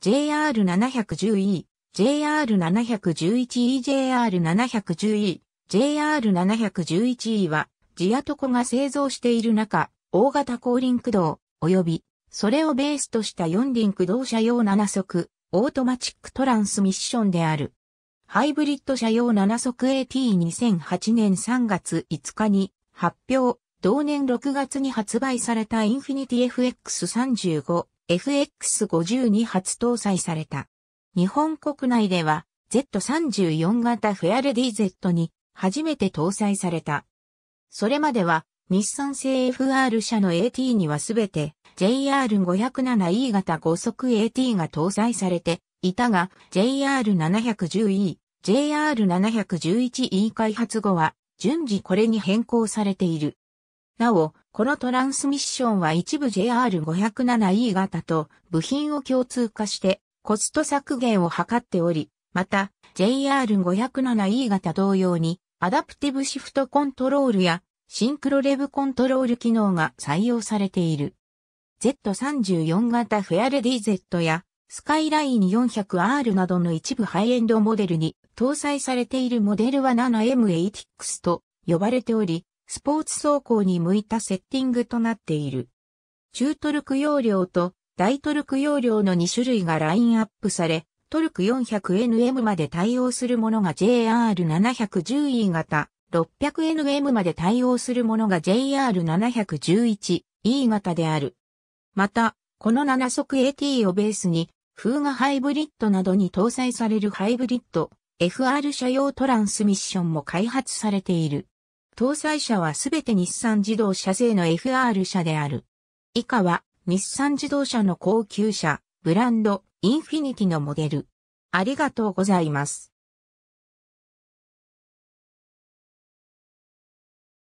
JR710E、JR711E、JR710E、JR711E は、ジアトコが製造している中、大型高輪駆動、及び、それをベースとした四輪駆動車用7速、オートマチックトランスミッションである。ハイブリッド車用7速 AT2008 年3月5日に発表、同年6月に発売されたインフィニティ FX35 FX52 初搭載された。日本国内では Z34 型フェアレディ Z に初めて搭載された。それまでは日産製 FR 社の AT にはすべて JR507E 型5速 AT が搭載されていたが JR710E、JR711E 開発後は順次これに変更されている。なお、このトランスミッションは一部 JR507E 型と部品を共通化してコスト削減を図っており、また JR507E 型同様にアダプティブシフトコントロールやシンクロレブコントロール機能が採用されている。Z34 型フェアレディ Z やスカイライン 400R などの一部ハイエンドモデルに搭載されているモデルは7 m 8 x と呼ばれており、スポーツ走行に向いたセッティングとなっている。中トルク容量と大トルク容量の2種類がラインアップされ、トルク 400nm まで対応するものが JR710E 型、600nm まで対応するものが JR711E 型である。また、この7速 AT をベースに、風がハイブリッドなどに搭載されるハイブリッド、FR 車用トランスミッションも開発されている。搭載車はすべて日産自動車製の FR 車である。以下は日産自動車の高級車、ブランド、インフィニティのモデル。ありがとうございます。